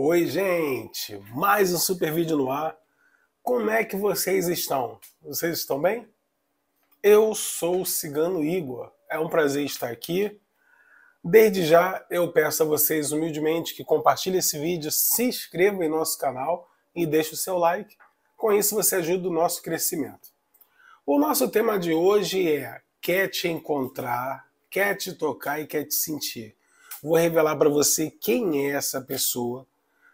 Oi, gente! Mais um super vídeo no ar. Como é que vocês estão? Vocês estão bem? Eu sou o Cigano Igor. É um prazer estar aqui. Desde já, eu peço a vocês humildemente que compartilhem esse vídeo, se inscrevam em nosso canal e deixem o seu like. Com isso, você ajuda o nosso crescimento. O nosso tema de hoje é Quer te encontrar, quer te tocar e quer te sentir. Vou revelar para você quem é essa pessoa,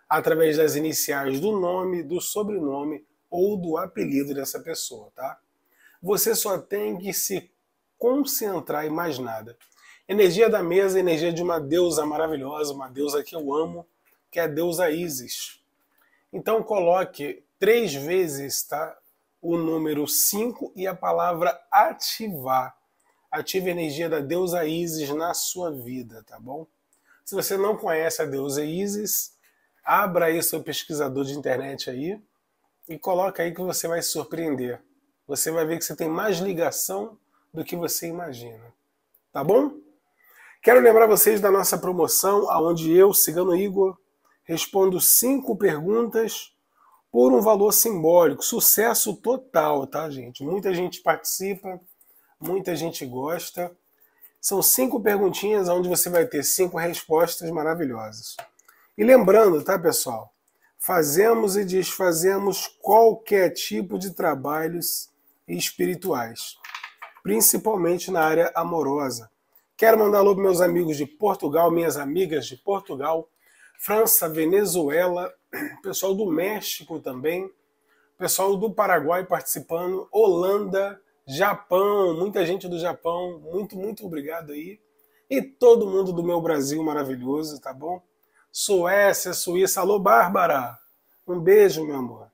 através das iniciais do nome, do sobrenome ou do apelido dessa pessoa, tá? Você só tem que se concentrar em mais nada. Energia da mesa, energia de uma deusa maravilhosa, uma deusa que eu amo, que é a deusa Isis. Então coloque três vezes, tá? O número 5 e a palavra ativar. Ative a energia da deusa Isis na sua vida, tá bom? Se você não conhece a deusa Isis, abra aí seu pesquisador de internet aí e coloca aí que você vai se surpreender. Você vai ver que você tem mais ligação do que você imagina. Tá bom? Quero lembrar vocês da nossa promoção, aonde eu, Cigano Igor, respondo cinco perguntas por um valor simbólico. Sucesso total, tá, gente? Muita gente participa, muita gente gosta. São cinco perguntinhas onde você vai ter cinco respostas maravilhosas. E lembrando, tá, pessoal? Fazemos e desfazemos qualquer tipo de trabalhos espirituais, principalmente na área amorosa. Quero mandar alô para meus amigos de Portugal, minhas amigas de Portugal, França, Venezuela, pessoal do México também, pessoal do Paraguai participando, Holanda, Japão, muita gente do Japão, muito, muito obrigado aí. E todo mundo do meu Brasil maravilhoso, tá bom? Suécia, Suíça. Alô, Bárbara! Um beijo, meu amor.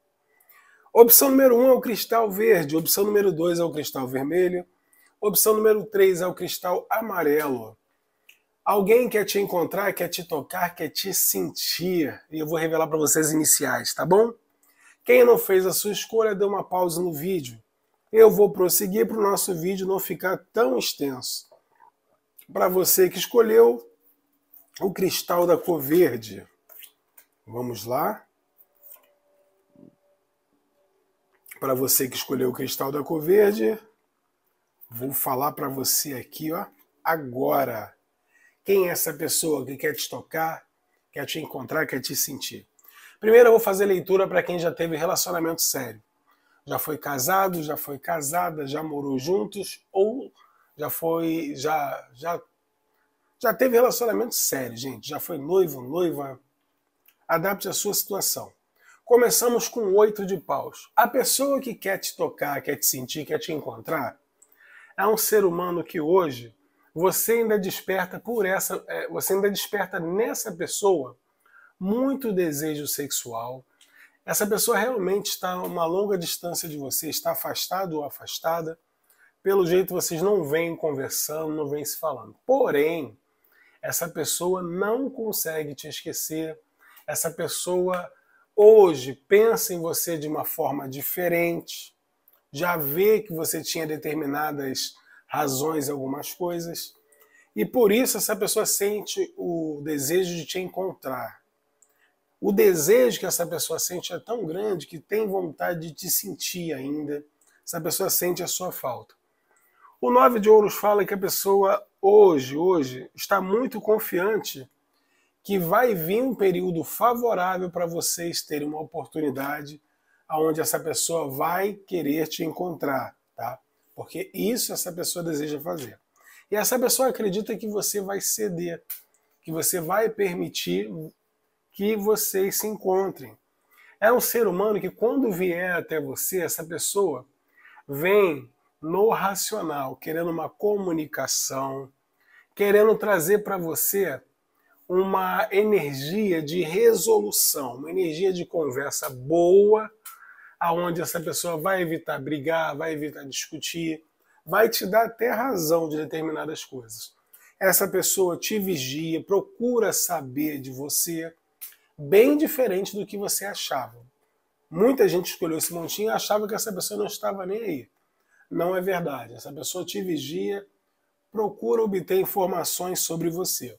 Opção número 1 um é o cristal verde, opção número 2 é o cristal vermelho, opção número 3 é o cristal amarelo. Alguém quer te encontrar, quer te tocar, quer te sentir. E eu vou revelar para vocês iniciais, tá bom? Quem não fez a sua escolha, dê uma pausa no vídeo. Eu vou prosseguir para o nosso vídeo não ficar tão extenso. Para você que escolheu, o cristal da cor verde. Vamos lá. Para você que escolheu o cristal da cor verde, vou falar para você aqui, ó, agora. Quem é essa pessoa que quer te tocar, quer te encontrar, quer te sentir? Primeiro eu vou fazer leitura para quem já teve relacionamento sério. Já foi casado, já foi casada, já morou juntos ou já foi já já já teve relacionamento sério, gente, já foi noivo, noiva. Adapte a sua situação. Começamos com oito de paus. A pessoa que quer te tocar, quer te sentir, quer te encontrar, é um ser humano que hoje você ainda desperta por essa, é, você ainda desperta nessa pessoa muito desejo sexual. Essa pessoa realmente está a uma longa distância de você, está afastado ou afastada. Pelo jeito vocês não vêm conversando, não vêm se falando. Porém, essa pessoa não consegue te esquecer. Essa pessoa hoje pensa em você de uma forma diferente. Já vê que você tinha determinadas razões em algumas coisas. E por isso essa pessoa sente o desejo de te encontrar. O desejo que essa pessoa sente é tão grande que tem vontade de te sentir ainda. Essa pessoa sente a sua falta. O nove de ouros fala que a pessoa hoje, hoje, está muito confiante que vai vir um período favorável para vocês terem uma oportunidade aonde essa pessoa vai querer te encontrar, tá? Porque isso essa pessoa deseja fazer. E essa pessoa acredita que você vai ceder, que você vai permitir que vocês se encontrem. É um ser humano que quando vier até você, essa pessoa vem no racional, querendo uma comunicação, querendo trazer para você uma energia de resolução, uma energia de conversa boa, aonde essa pessoa vai evitar brigar, vai evitar discutir, vai te dar até razão de determinadas coisas. Essa pessoa te vigia, procura saber de você, bem diferente do que você achava. Muita gente escolheu esse montinho e achava que essa pessoa não estava nem aí não é verdade. Essa pessoa te vigia, procura obter informações sobre você.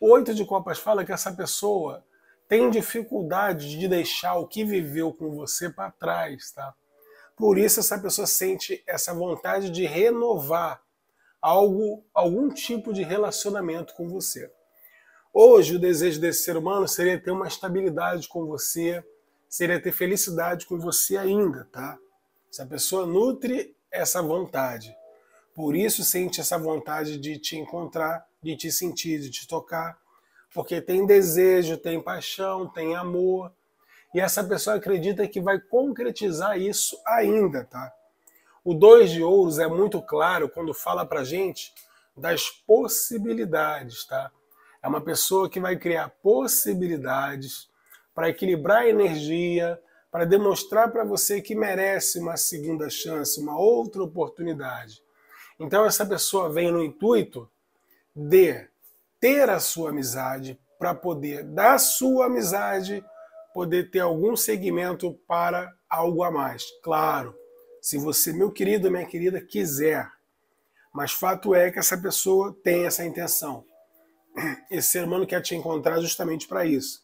oito de copas fala que essa pessoa tem dificuldade de deixar o que viveu com você para trás, tá? Por isso essa pessoa sente essa vontade de renovar algo, algum tipo de relacionamento com você. Hoje o desejo desse ser humano seria ter uma estabilidade com você, seria ter felicidade com você ainda, tá? Essa pessoa nutre essa vontade. Por isso sente essa vontade de te encontrar, de te sentir, de te tocar, porque tem desejo, tem paixão, tem amor. E essa pessoa acredita que vai concretizar isso ainda, tá? O dois de ouros é muito claro quando fala pra gente das possibilidades, tá? É uma pessoa que vai criar possibilidades para equilibrar a energia, para demonstrar para você que merece uma segunda chance, uma outra oportunidade. Então, essa pessoa vem no intuito de ter a sua amizade, para poder, da sua amizade, poder ter algum segmento para algo a mais. Claro, se você, meu querido, minha querida, quiser. Mas fato é que essa pessoa tem essa intenção. Esse ser humano quer te encontrar justamente para isso.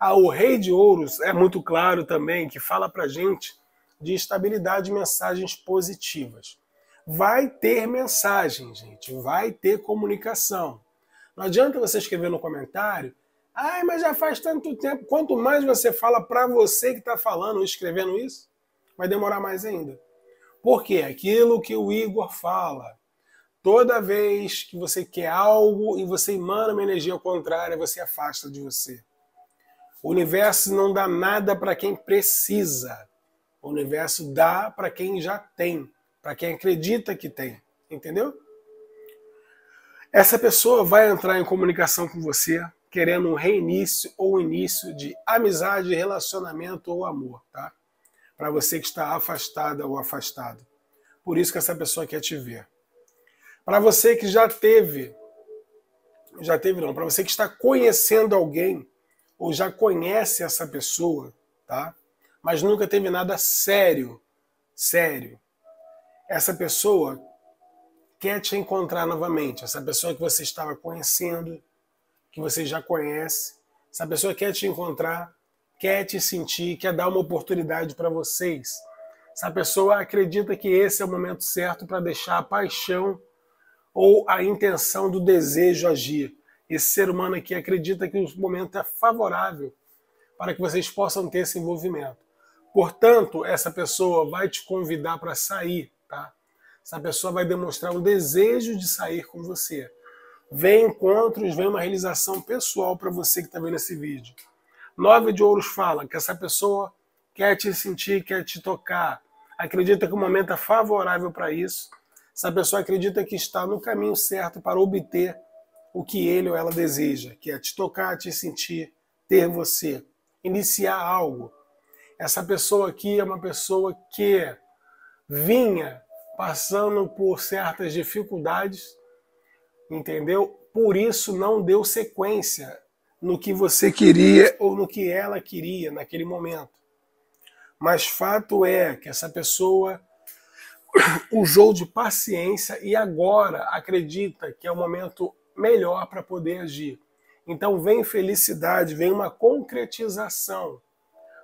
Ah, o Rei de Ouros é muito claro também, que fala para gente de estabilidade e mensagens positivas. Vai ter mensagem, gente, vai ter comunicação. Não adianta você escrever no comentário, ai, mas já faz tanto tempo. Quanto mais você fala para você que está falando, escrevendo isso, vai demorar mais ainda. Porque é aquilo que o Igor fala, toda vez que você quer algo e você emana uma energia contrária, você afasta de você. O universo não dá nada para quem precisa. O universo dá para quem já tem, para quem acredita que tem. Entendeu? Essa pessoa vai entrar em comunicação com você querendo um reinício ou início de amizade, relacionamento ou amor, tá? Para você que está afastada ou afastado. Por isso que essa pessoa quer te ver. Para você que já teve, já teve não, para você que está conhecendo alguém ou já conhece essa pessoa, tá? Mas nunca teve nada sério, sério. Essa pessoa quer te encontrar novamente, essa pessoa que você estava conhecendo, que você já conhece, essa pessoa quer te encontrar, quer te sentir, quer dar uma oportunidade para vocês. Essa pessoa acredita que esse é o momento certo para deixar a paixão ou a intenção do desejo agir. Esse ser humano aqui acredita que o momento é favorável para que vocês possam ter esse envolvimento. Portanto, essa pessoa vai te convidar para sair, tá? Essa pessoa vai demonstrar um desejo de sair com você. Vem encontros, vem uma realização pessoal para você que está vendo esse vídeo. Nove de Ouros fala que essa pessoa quer te sentir, quer te tocar. Acredita que o momento é favorável para isso. Essa pessoa acredita que está no caminho certo para obter o que ele ou ela deseja, que é te tocar, te sentir, ter você, iniciar algo. Essa pessoa aqui é uma pessoa que vinha passando por certas dificuldades, entendeu? Por isso não deu sequência no que você queria ou no que ela queria naquele momento. Mas fato é que essa pessoa usou de paciência e agora acredita que é o momento melhor para poder agir. Então vem felicidade, vem uma concretização.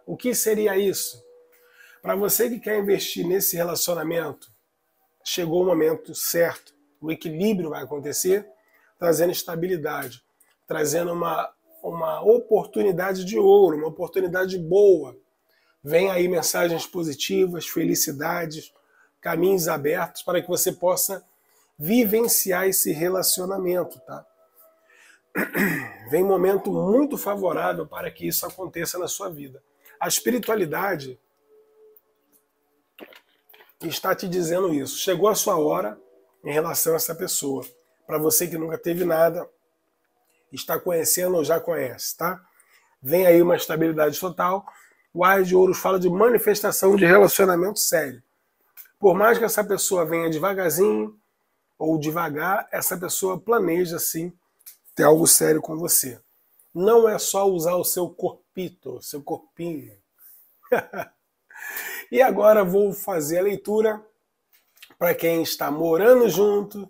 O que seria isso? Para você que quer investir nesse relacionamento, chegou o momento certo. O equilíbrio vai acontecer, trazendo estabilidade, trazendo uma, uma oportunidade de ouro, uma oportunidade boa. Vem aí mensagens positivas, felicidades, caminhos abertos para que você possa vivenciar esse relacionamento, tá? Vem momento muito favorável para que isso aconteça na sua vida. A espiritualidade está te dizendo isso. Chegou a sua hora em relação a essa pessoa. Para você que nunca teve nada, está conhecendo ou já conhece, tá? Vem aí uma estabilidade total. O Ar de Ouros fala de manifestação de relacionamento sério. Por mais que essa pessoa venha devagarzinho, ou devagar, essa pessoa planeja sim ter algo sério com você. Não é só usar o seu corpito, seu corpinho. e agora vou fazer a leitura para quem está morando junto,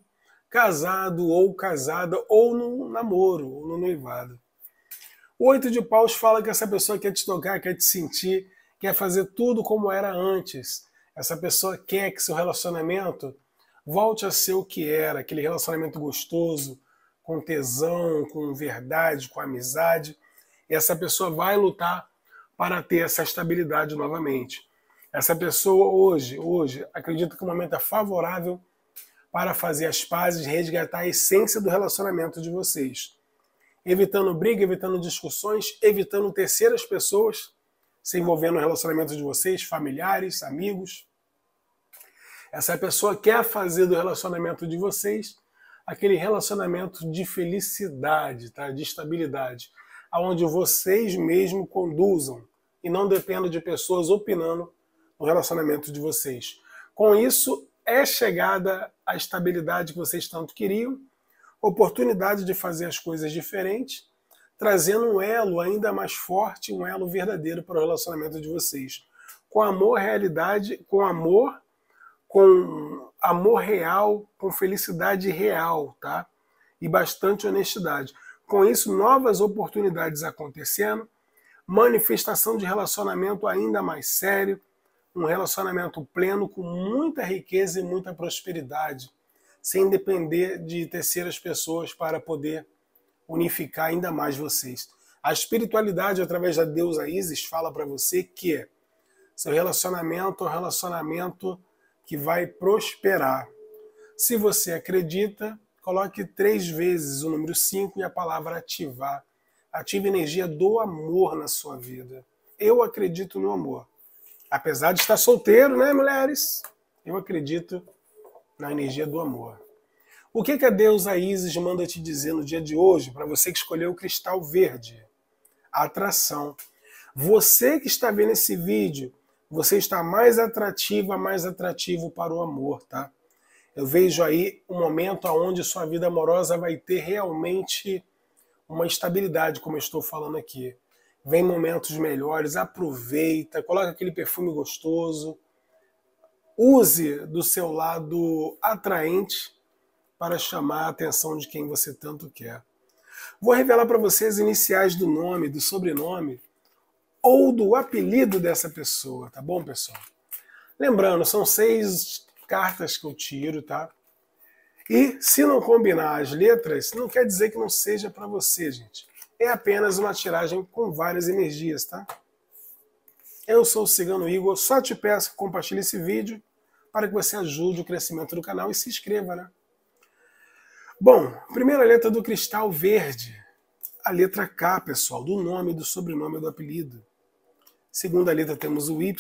casado ou casada, ou no namoro, ou no noivado. O oito de paus fala que essa pessoa quer te tocar, quer te sentir, quer fazer tudo como era antes. Essa pessoa quer que seu relacionamento volte a ser o que era, aquele relacionamento gostoso, com tesão, com verdade, com amizade. E Essa pessoa vai lutar para ter essa estabilidade novamente. Essa pessoa hoje, hoje, acredita que o momento é favorável para fazer as pazes, resgatar a essência do relacionamento de vocês. Evitando briga, evitando discussões, evitando terceiras pessoas se envolvendo no relacionamento de vocês, familiares, amigos. Essa pessoa quer fazer do relacionamento de vocês aquele relacionamento de felicidade, tá? de estabilidade, aonde vocês mesmos conduzam e não dependam de pessoas opinando no relacionamento de vocês. Com isso, é chegada a estabilidade que vocês tanto queriam, oportunidade de fazer as coisas diferentes, trazendo um elo ainda mais forte, um elo verdadeiro para o relacionamento de vocês. Com amor, realidade, com amor com amor real, com felicidade real, tá? E bastante honestidade. Com isso, novas oportunidades acontecendo, manifestação de relacionamento ainda mais sério, um relacionamento pleno com muita riqueza e muita prosperidade, sem depender de terceiras pessoas para poder unificar ainda mais vocês. A espiritualidade, através da deusa Isis, fala para você que seu relacionamento é um relacionamento que vai prosperar. Se você acredita, coloque três vezes o número 5 e a palavra ativar. Ative a energia do amor na sua vida. Eu acredito no amor. Apesar de estar solteiro, né, mulheres? Eu acredito na energia do amor. O que, que a deusa Isis manda te dizer no dia de hoje, para você que escolheu o cristal verde? A atração. Você que está vendo esse vídeo você está mais atrativa, mais atrativo para o amor, tá? Eu vejo aí um momento onde sua vida amorosa vai ter realmente uma estabilidade, como eu estou falando aqui. Vem momentos melhores, aproveita, coloca aquele perfume gostoso, use do seu lado atraente para chamar a atenção de quem você tanto quer. Vou revelar para vocês iniciais do nome, do sobrenome, ou do apelido dessa pessoa, tá bom, pessoal? Lembrando, são seis cartas que eu tiro, tá? E se não combinar as letras, não quer dizer que não seja para você, gente. É apenas uma tiragem com várias energias, tá? Eu sou o Cigano Igor, só te peço que compartilhe esse vídeo para que você ajude o crescimento do canal e se inscreva, né? Bom, primeira letra do cristal verde, a letra K, pessoal, do nome, do sobrenome, do apelido. Segunda letra temos o Y.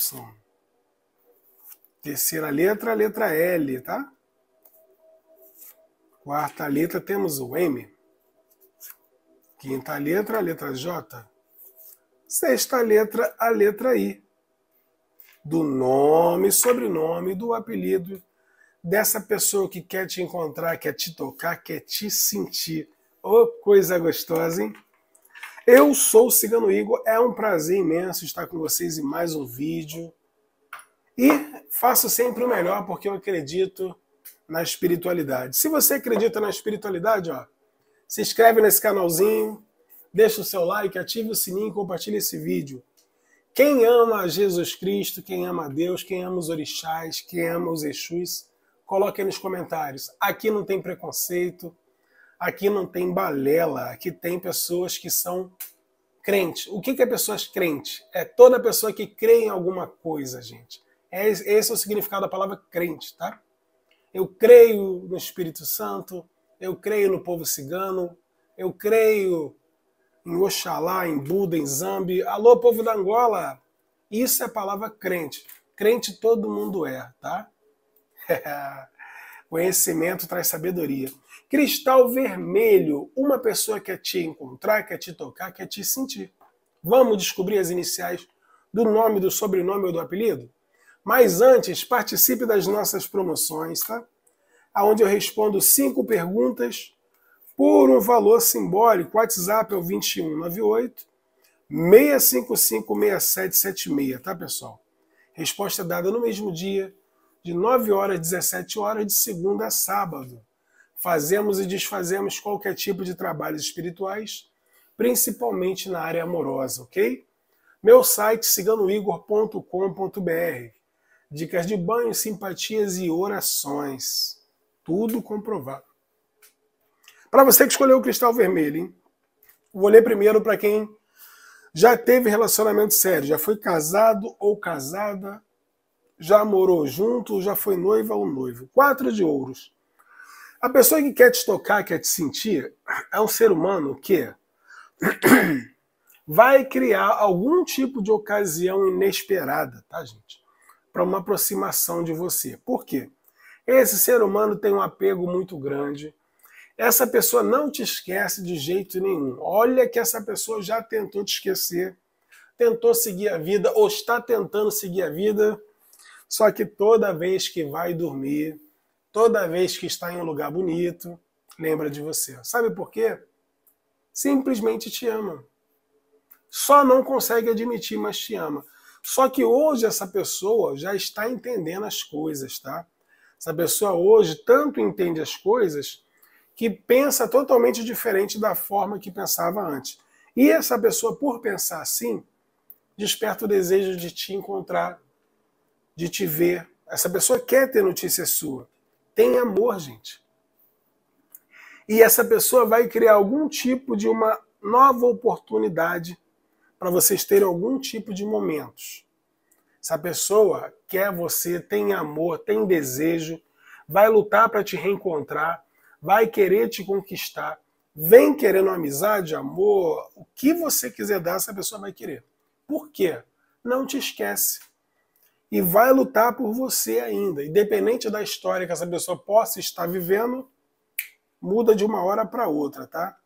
Terceira letra, a letra L, tá? Quarta letra temos o M. Quinta letra, a letra J. Sexta letra, a letra I. Do nome, sobrenome, do apelido dessa pessoa que quer te encontrar, quer te tocar, quer te sentir. Ô, oh, coisa gostosa, hein? Eu sou o Cigano Igor, é um prazer imenso estar com vocês em mais um vídeo. E faço sempre o melhor porque eu acredito na espiritualidade. Se você acredita na espiritualidade, ó, se inscreve nesse canalzinho, deixa o seu like, ative o sininho e compartilha esse vídeo. Quem ama Jesus Cristo, quem ama Deus, quem ama os orixás, quem ama os Exus, coloque aí nos comentários. Aqui não tem preconceito, Aqui não tem balela, aqui tem pessoas que são crentes. O que é pessoas crentes? É toda pessoa que crê em alguma coisa, gente. É esse é o significado da palavra crente, tá? Eu creio no Espírito Santo, eu creio no povo cigano, eu creio em Oxalá, em Buda, em Zambi. Alô, povo da Angola! Isso é a palavra crente. Crente todo mundo é, tá? Conhecimento traz sabedoria. Cristal vermelho, uma pessoa quer te encontrar, quer te tocar, quer te sentir. Vamos descobrir as iniciais do nome, do sobrenome ou do apelido? Mas antes, participe das nossas promoções, tá? Onde eu respondo cinco perguntas por um valor simbólico. WhatsApp é o 2198 655 6776, tá, pessoal? Resposta dada no mesmo dia, de 9 horas 17 horas, de segunda a sábado fazemos e desfazemos qualquer tipo de trabalhos espirituais, principalmente na área amorosa, ok? Meu site ciganoigor.com.br. Dicas de banho, simpatias e orações. Tudo comprovado. Para você que escolheu o cristal vermelho, hein? Vou ler primeiro para quem já teve relacionamento sério, já foi casado ou casada, já morou junto, já foi noiva ou noivo. Quatro de ouros. A pessoa que quer te tocar, quer te sentir, é um ser humano que vai criar algum tipo de ocasião inesperada, tá, gente? Para uma aproximação de você. Por quê? Esse ser humano tem um apego muito grande. Essa pessoa não te esquece de jeito nenhum. Olha que essa pessoa já tentou te esquecer, tentou seguir a vida ou está tentando seguir a vida, só que toda vez que vai dormir, Toda vez que está em um lugar bonito, lembra de você. Sabe por quê? Simplesmente te ama. Só não consegue admitir, mas te ama. Só que hoje essa pessoa já está entendendo as coisas, tá? Essa pessoa hoje tanto entende as coisas que pensa totalmente diferente da forma que pensava antes. E essa pessoa, por pensar assim, desperta o desejo de te encontrar, de te ver. Essa pessoa quer ter notícia sua tem amor, gente. E essa pessoa vai criar algum tipo de uma nova oportunidade para vocês terem algum tipo de momentos. Essa pessoa quer você, tem amor, tem desejo, vai lutar para te reencontrar, vai querer te conquistar, vem querendo amizade, amor, o que você quiser dar, essa pessoa vai querer. Por quê? Não te esquece e vai lutar por você ainda. Independente da história que essa pessoa possa estar vivendo, muda de uma hora para outra, tá?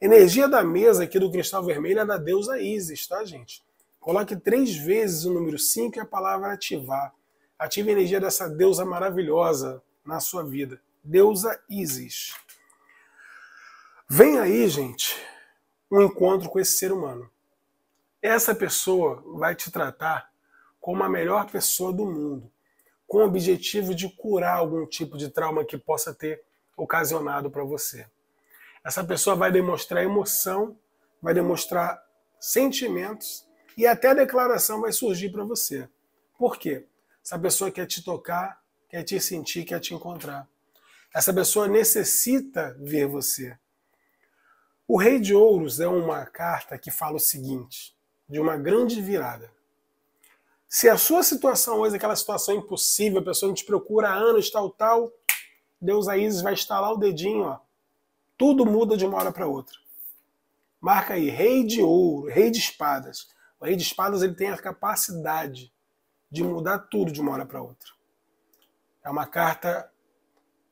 Energia da mesa aqui do cristal vermelho é da deusa Isis, tá, gente? Coloque três vezes o número 5 e a palavra ativar. Ative a energia dessa deusa maravilhosa na sua vida. Deusa Isis. Vem aí, gente, um encontro com esse ser humano. Essa pessoa vai te tratar como a melhor pessoa do mundo, com o objetivo de curar algum tipo de trauma que possa ter ocasionado para você. Essa pessoa vai demonstrar emoção, vai demonstrar sentimentos e até a declaração vai surgir para você. Por quê? Essa pessoa quer te tocar, quer te sentir, quer te encontrar. Essa pessoa necessita ver você. O Rei de Ouros é uma carta que fala o seguinte: de uma grande virada. Se a sua situação hoje é aquela situação é impossível, a pessoa não te procura há anos, tal, tal, Deus aí vai estalar o dedinho, ó. Tudo muda de uma hora para outra. Marca aí, rei de ouro, rei de espadas. O rei de espadas ele tem a capacidade de mudar tudo de uma hora para outra. É uma carta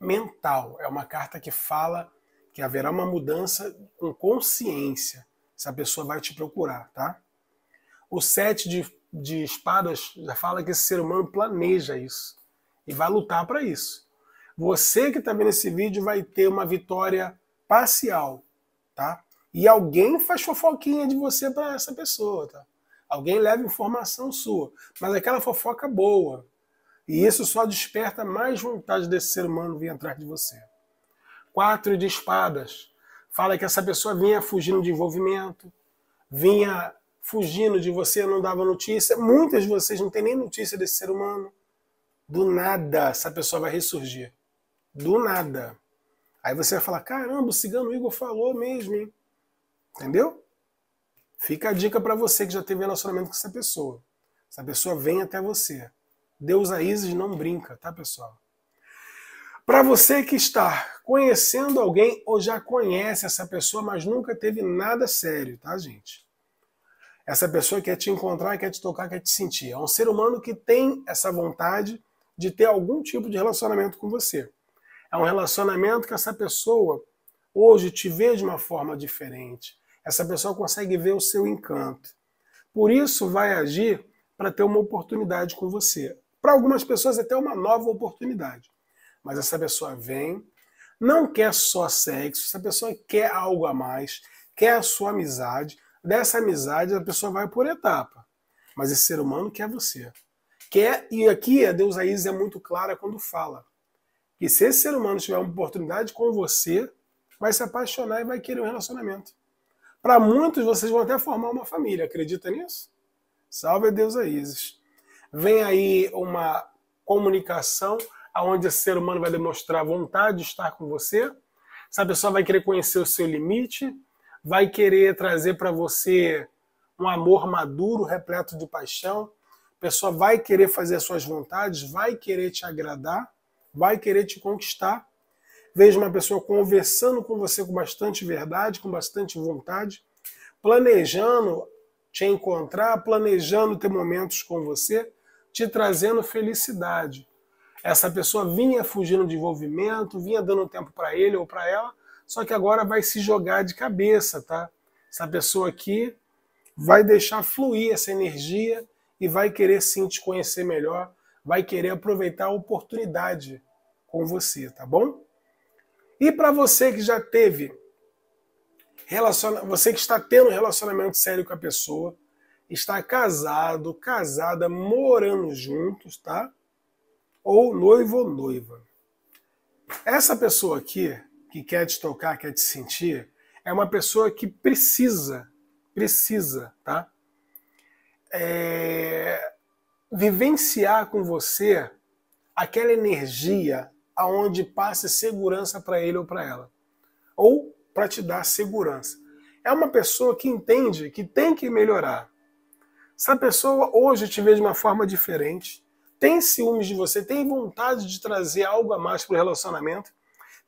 mental, é uma carta que fala que haverá uma mudança com consciência. Se a pessoa vai te procurar, tá? O sete de de espadas já fala que esse ser humano planeja isso e vai lutar para isso. Você que está vendo esse vídeo vai ter uma vitória parcial, tá? E alguém faz fofoquinha de você para essa pessoa, tá? Alguém leva informação sua, mas aquela fofoca é boa. E isso só desperta mais vontade desse ser humano vir atrás de você. Quatro de espadas. Fala que essa pessoa vinha fugindo de envolvimento, vinha fugindo de você, não dava notícia. Muitas de vocês não têm nem notícia desse ser humano. Do nada essa pessoa vai ressurgir. Do nada. Aí você vai falar: caramba, o cigano Igor falou mesmo, hein? Entendeu? Fica a dica para você que já teve relacionamento com essa pessoa. Essa pessoa vem até você. Deus a Isis não brinca, tá, pessoal? Para você que está conhecendo alguém ou já conhece essa pessoa, mas nunca teve nada sério, tá, gente? Essa pessoa quer te encontrar, quer te tocar, quer te sentir. É um ser humano que tem essa vontade de ter algum tipo de relacionamento com você. É um relacionamento que essa pessoa hoje te vê de uma forma diferente. Essa pessoa consegue ver o seu encanto. Por isso vai agir para ter uma oportunidade com você. Para algumas pessoas até uma nova oportunidade. Mas essa pessoa vem, não quer só sexo, essa pessoa quer algo a mais, quer a sua amizade, Dessa amizade, a pessoa vai por etapa. Mas esse ser humano quer você. Quer, e aqui a Deus Isis é muito clara quando fala que se esse ser humano tiver uma oportunidade com você, vai se apaixonar e vai querer um relacionamento. Para muitos, vocês vão até formar uma família. Acredita nisso? Salve a Deus Isis. Vem aí uma comunicação aonde esse ser humano vai demonstrar vontade de estar com você. Essa pessoa vai querer conhecer o seu limite, vai querer trazer para você um amor maduro, repleto de paixão. A pessoa vai querer fazer as suas vontades, vai querer te agradar, vai querer te conquistar. Veja uma pessoa conversando com você com bastante verdade, com bastante vontade, planejando te encontrar, planejando ter momentos com você, te trazendo felicidade. Essa pessoa vinha fugindo de envolvimento, vinha dando tempo para ele ou para ela, só que agora vai se jogar de cabeça, tá? Essa pessoa aqui vai deixar fluir essa energia e vai querer sim te conhecer melhor, vai querer aproveitar a oportunidade com você, tá bom? E para você que já teve relaciona, você que está tendo um relacionamento sério com a pessoa, está casado, casada, morando juntos, tá? Ou noivo ou noiva. Essa pessoa aqui, que quer te tocar, quer te sentir, é uma pessoa que precisa, precisa, tá? É, vivenciar com você aquela energia aonde passa segurança para ele ou para ela, ou para te dar segurança. É uma pessoa que entende que tem que melhorar. Essa pessoa hoje te vê de uma forma diferente, tem ciúmes de você, tem vontade de trazer algo a mais para o relacionamento,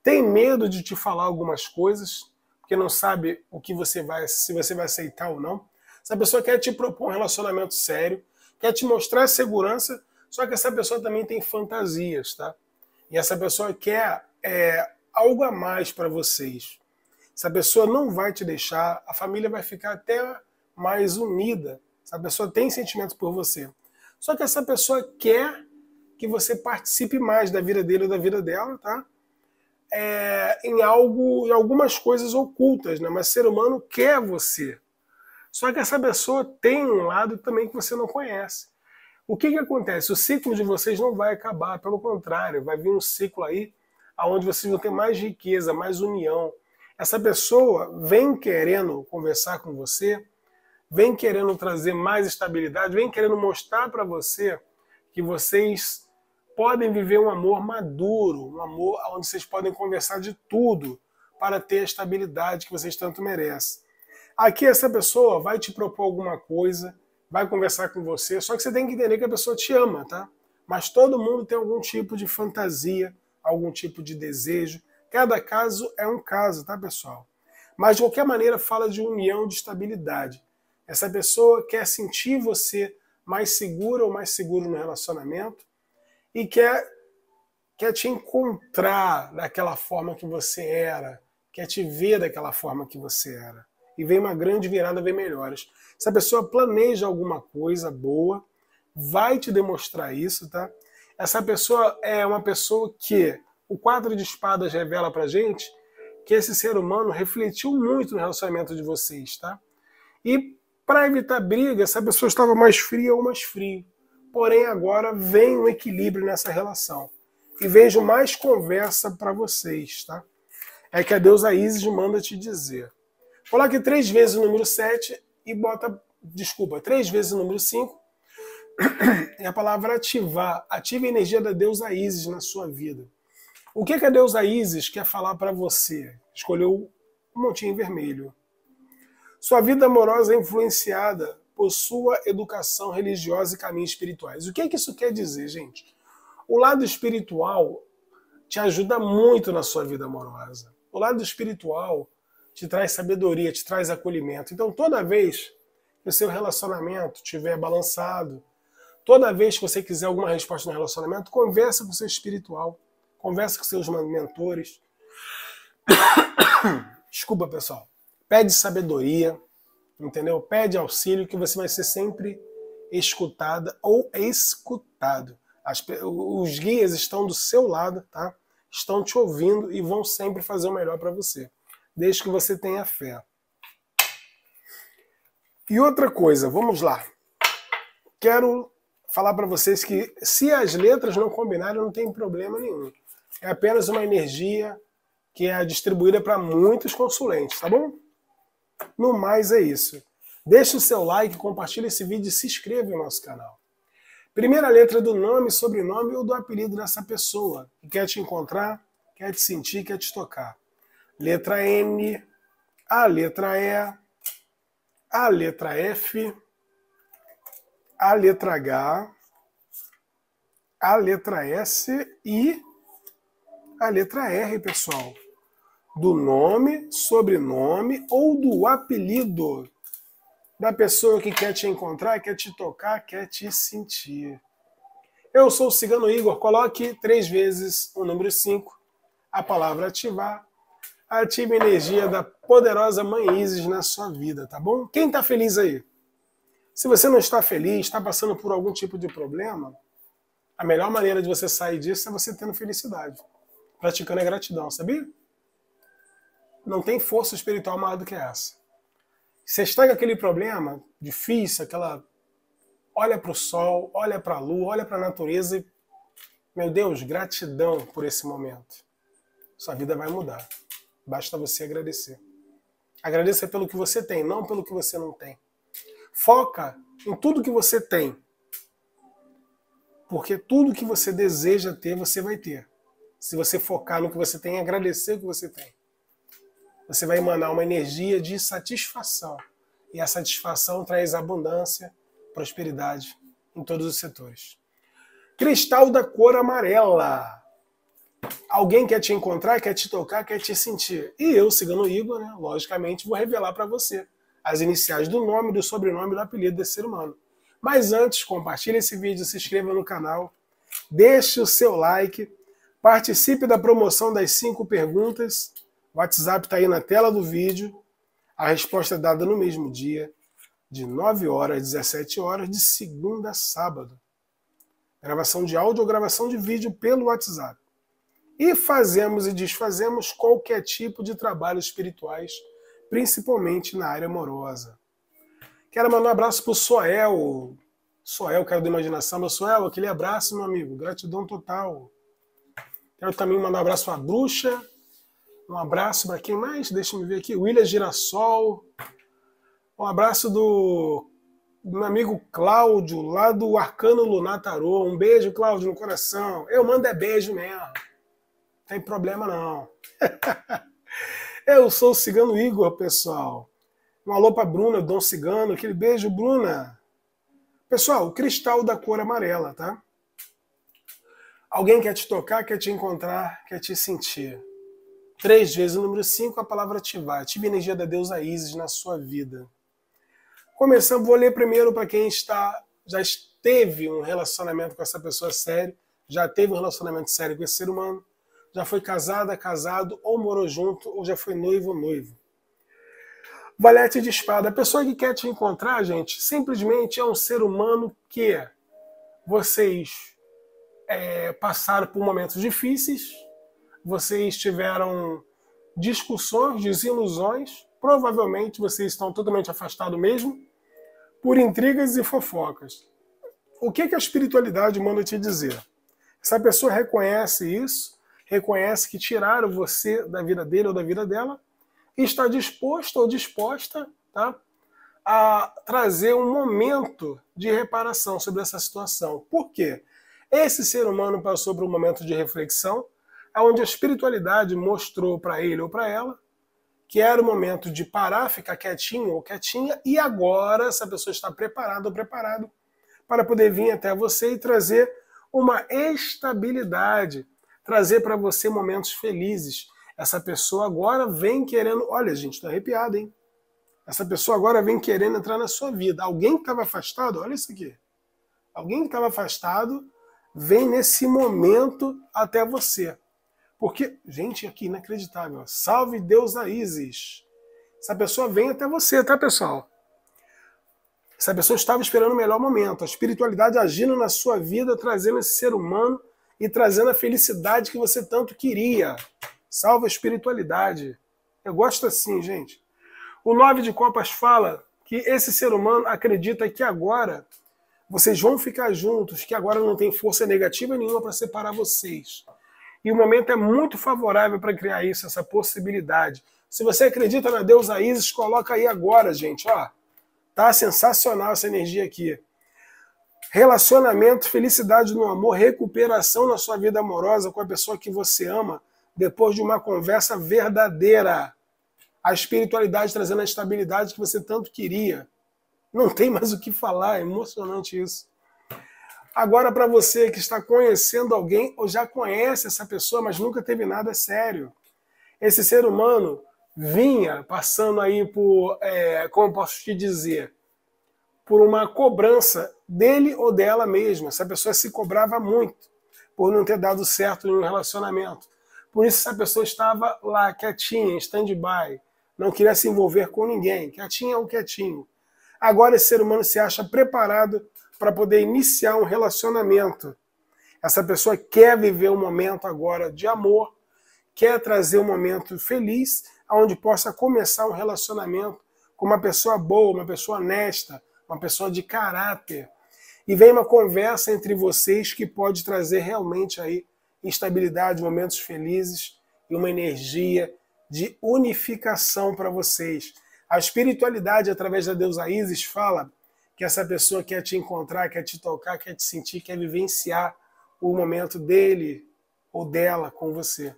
tem medo de te falar algumas coisas, porque não sabe o que você vai, se você vai aceitar ou não. Essa pessoa quer te propor um relacionamento sério, quer te mostrar segurança, só que essa pessoa também tem fantasias, tá? E essa pessoa quer é, algo a mais para vocês. Essa pessoa não vai te deixar, a família vai ficar até mais unida. Essa pessoa tem sentimentos por você. Só que essa pessoa quer que você participe mais da vida dele ou da vida dela, tá? é, em algo, em algumas coisas ocultas, né? Mas ser humano quer você. Só que essa pessoa tem um lado também que você não conhece. O que, que acontece? O ciclo de vocês não vai acabar, pelo contrário, vai vir um ciclo aí aonde vocês vão ter mais riqueza, mais união. Essa pessoa vem querendo conversar com você, vem querendo trazer mais estabilidade, vem querendo mostrar para você que vocês podem viver um amor maduro, um amor onde vocês podem conversar de tudo para ter a estabilidade que vocês tanto merecem. Aqui essa pessoa vai te propor alguma coisa, vai conversar com você, só que você tem que entender que a pessoa te ama, tá? Mas todo mundo tem algum tipo de fantasia, algum tipo de desejo. Cada caso é um caso, tá, pessoal? Mas de qualquer maneira fala de união, de estabilidade. Essa pessoa quer sentir você mais segura ou mais seguro no relacionamento, e quer, quer te encontrar daquela forma que você era, quer te ver daquela forma que você era. E vem uma grande virada, vem melhores. Se a pessoa planeja alguma coisa boa, vai te demonstrar isso, tá? Essa pessoa é uma pessoa que o quadro de espadas revela pra gente que esse ser humano refletiu muito no relacionamento de vocês, tá? E para evitar briga, essa pessoa estava mais fria ou mais frio porém agora vem um equilíbrio nessa relação. E vejo mais conversa para vocês, tá? É que a deusa Isis manda te dizer. Coloque três vezes o número 7 e bota, desculpa, três vezes o número 5 é a palavra ativar. Ative a energia da deusa Isis na sua vida. O que, que a deusa Isis quer falar para você? Escolheu um montinho vermelho. Sua vida amorosa é influenciada possua educação religiosa e caminhos espirituais. O que é que isso quer dizer, gente? O lado espiritual te ajuda muito na sua vida amorosa. O lado espiritual te traz sabedoria, te traz acolhimento. Então, toda vez que o seu relacionamento estiver balançado, toda vez que você quiser alguma resposta no relacionamento, conversa com o seu espiritual, conversa com seus mentores. Desculpa, pessoal. Pede sabedoria, entendeu? Pede auxílio que você vai ser sempre escutada ou escutado. As, os guias estão do seu lado, tá? Estão te ouvindo e vão sempre fazer o melhor para você, desde que você tenha fé. E outra coisa, vamos lá. Quero falar para vocês que se as letras não combinarem, não tem problema nenhum. É apenas uma energia que é distribuída para muitos consulentes, tá bom? No mais é isso. Deixe o seu like, compartilhe esse vídeo e se inscreva no nosso canal. Primeira letra do nome, sobrenome ou do apelido dessa pessoa que quer te encontrar, quer te sentir, quer te tocar. Letra N, a letra E, a letra F, a letra H, a letra S e a letra R, pessoal do nome, sobrenome ou do apelido da pessoa que quer te encontrar, quer te tocar, quer te sentir. Eu sou o Cigano Igor. Coloque três vezes o número 5, a palavra ativar. Ative a energia da poderosa Mãe Isis na sua vida, tá bom? Quem está feliz aí? Se você não está feliz, está passando por algum tipo de problema, a melhor maneira de você sair disso é você tendo felicidade. Praticando a é gratidão, sabia? não tem força espiritual maior do que essa. Você está com aquele problema difícil, aquela. Olha para o sol, olha para a lua, olha para a natureza e. Meu Deus, gratidão por esse momento. Sua vida vai mudar. Basta você agradecer. Agradeça pelo que você tem, não pelo que você não tem. Foca em tudo que você tem. Porque tudo que você deseja ter, você vai ter. Se você focar no que você tem, agradecer o que você tem você vai emanar uma energia de satisfação. E a satisfação traz abundância, prosperidade em todos os setores. Cristal da cor amarela. Alguém quer te encontrar, quer te tocar, quer te sentir. E eu, Cigano Igor, né, logicamente, vou revelar para você as iniciais do nome, do sobrenome e do apelido desse ser humano. Mas antes, compartilhe esse vídeo, se inscreva no canal, deixe o seu like, participe da promoção das cinco perguntas o WhatsApp está aí na tela do vídeo. A resposta é dada no mesmo dia, de 9 horas às 17 horas, de segunda a sábado. Gravação de áudio ou gravação de vídeo pelo WhatsApp. E fazemos e desfazemos qualquer tipo de trabalho espirituais, principalmente na área amorosa. Quero mandar um abraço para o Soel. Soel, quero da imaginação. Meu Soel, aquele abraço, meu amigo. Gratidão total. Quero também mandar um abraço para a Bruxa, um abraço para quem mais? Deixa eu ver aqui. William Girassol. Um abraço do meu amigo Cláudio, lá do Arcano Lunatarô. Um beijo, Cláudio, no coração. Eu mando é beijo mesmo. Não tem problema não. Eu sou o Cigano Igor, pessoal. Um alô para Bruna, Dom Cigano. Aquele beijo, Bruna. Pessoal, o cristal da cor amarela, tá? Alguém quer te tocar, quer te encontrar, quer te sentir. Três vezes o número cinco, a palavra ativar. Ative a energia da deusa Isis na sua vida. Começando, vou ler primeiro para quem está já teve um relacionamento com essa pessoa sério, já teve um relacionamento sério com esse ser humano, já foi casada, casado, ou morou junto, ou já foi noivo ou noivo. Valete de espada. A pessoa que quer te encontrar, gente, simplesmente é um ser humano que vocês é, passaram por momentos difíceis, vocês tiveram discussões, desilusões, provavelmente vocês estão totalmente afastados mesmo, por intrigas e fofocas. O que, que a espiritualidade manda te dizer? Essa pessoa reconhece isso, reconhece que tiraram você da vida dele ou da vida dela, e está disposto ou disposta tá, a trazer um momento de reparação sobre essa situação. Por quê? Esse ser humano passou por um momento de reflexão, onde a espiritualidade mostrou para ele ou para ela que era o momento de parar, ficar quietinho ou quietinha, e agora essa pessoa está preparada ou preparado para poder vir até você e trazer uma estabilidade, trazer para você momentos felizes. Essa pessoa agora vem querendo. Olha, gente, estou arrepiado, hein? Essa pessoa agora vem querendo entrar na sua vida. Alguém que estava afastado, olha isso aqui. Alguém que estava afastado vem nesse momento até você. Porque, gente, aqui inacreditável. Salve Deus a Isis. Essa pessoa vem até você, tá, pessoal? Essa pessoa estava esperando o melhor momento. A espiritualidade agindo na sua vida, trazendo esse ser humano e trazendo a felicidade que você tanto queria. Salve a espiritualidade. Eu gosto assim, gente. O Nove de Copas fala que esse ser humano acredita que agora vocês vão ficar juntos, que agora não tem força negativa nenhuma para separar vocês e o momento é muito favorável para criar isso, essa possibilidade. Se você acredita na deusa Isis, coloca aí agora, gente. Ó, tá sensacional essa energia aqui. Relacionamento, felicidade no amor, recuperação na sua vida amorosa com a pessoa que você ama, depois de uma conversa verdadeira. A espiritualidade trazendo a estabilidade que você tanto queria. Não tem mais o que falar, é emocionante isso. Agora, para você que está conhecendo alguém ou já conhece essa pessoa, mas nunca teve nada sério, esse ser humano vinha passando aí por, é, como posso te dizer, por uma cobrança dele ou dela mesma. Essa pessoa se cobrava muito por não ter dado certo em um relacionamento. Por isso, essa pessoa estava lá, quietinha, stand-by, não queria se envolver com ninguém, quietinha ou quietinho. Agora, esse ser humano se acha preparado para poder iniciar um relacionamento. Essa pessoa quer viver um momento agora de amor, quer trazer um momento feliz, onde possa começar um relacionamento com uma pessoa boa, uma pessoa honesta, uma pessoa de caráter. E vem uma conversa entre vocês que pode trazer realmente aí instabilidade, momentos felizes e uma energia de unificação para vocês. A espiritualidade, através da deusa Isis, fala que essa pessoa quer te encontrar, quer te tocar, quer te sentir, quer vivenciar o momento dele ou dela com você.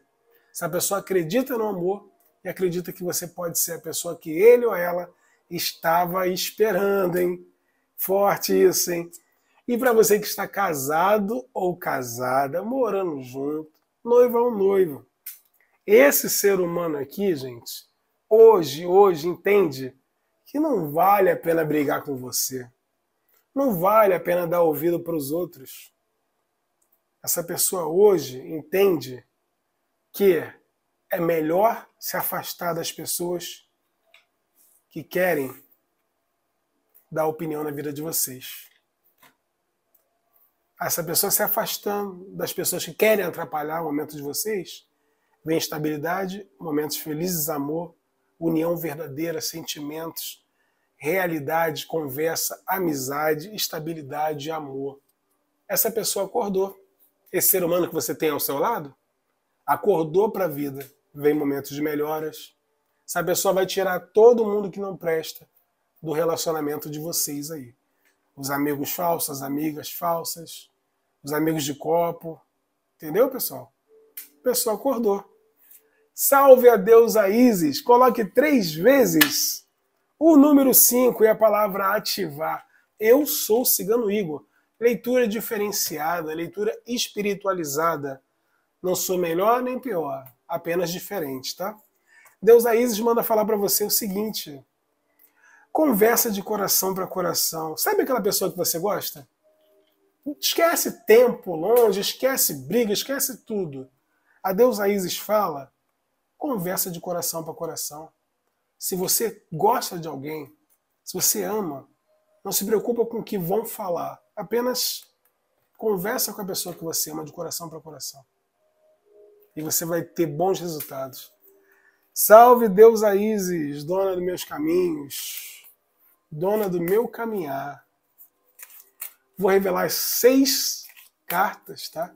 Essa pessoa acredita no amor e acredita que você pode ser a pessoa que ele ou ela estava esperando, hein? Forte isso, hein? E para você que está casado ou casada, morando junto, noiva ou é noivo, esse ser humano aqui, gente, hoje, hoje, entende? que não vale a pena brigar com você. Não vale a pena dar ouvido para os outros. Essa pessoa hoje entende que é melhor se afastar das pessoas que querem dar opinião na vida de vocês. Essa pessoa se afastando das pessoas que querem atrapalhar o momento de vocês, vem estabilidade, momentos felizes, amor, união verdadeira, sentimentos, realidade, conversa, amizade, estabilidade e amor. Essa pessoa acordou. Esse ser humano que você tem ao seu lado acordou para a vida. Vem momentos de melhoras. Essa pessoa vai tirar todo mundo que não presta do relacionamento de vocês aí. Os amigos falsos, as amigas falsas, os amigos de copo. Entendeu, pessoal? A pessoa acordou. Salve a Deus Isis. Coloque três vezes o número 5 é a palavra ativar. Eu sou Cigano Igor. Leitura diferenciada, leitura espiritualizada. Não sou melhor nem pior, apenas diferente, tá? Deus Aísis manda falar para você o seguinte: conversa de coração para coração. Sabe aquela pessoa que você gosta? Esquece tempo longe, esquece briga, esquece tudo. A Deus Aísis fala: conversa de coração para coração. Se você gosta de alguém, se você ama, não se preocupa com o que vão falar. Apenas conversa com a pessoa que você ama de coração para coração. E você vai ter bons resultados. Salve Deus a Isis, dona dos meus caminhos, dona do meu caminhar. Vou revelar seis cartas, tá?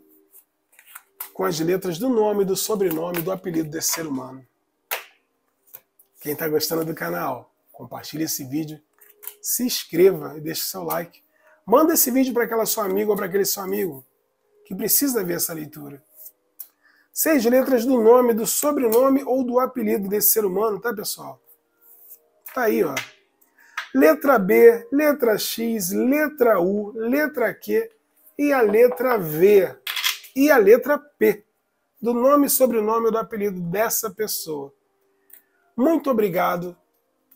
Com as letras do nome, do sobrenome, do apelido desse ser humano. Quem está gostando do canal, compartilhe esse vídeo, se inscreva e deixe seu like. Manda esse vídeo para aquela sua amiga ou para aquele seu amigo que precisa ver essa leitura. Seis letras do nome, do sobrenome ou do apelido desse ser humano, tá, pessoal? Tá aí, ó. Letra B, letra X, letra U, letra Q e a letra V e a letra P do nome, sobrenome ou do apelido dessa pessoa. Muito obrigado.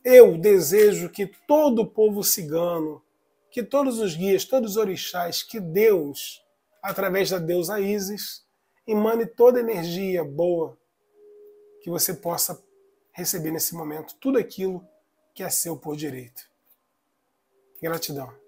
Eu desejo que todo o povo cigano, que todos os guias, todos os orixás, que Deus, através da deusa Isis, emane toda energia boa que você possa receber nesse momento, tudo aquilo que é seu por direito. Gratidão.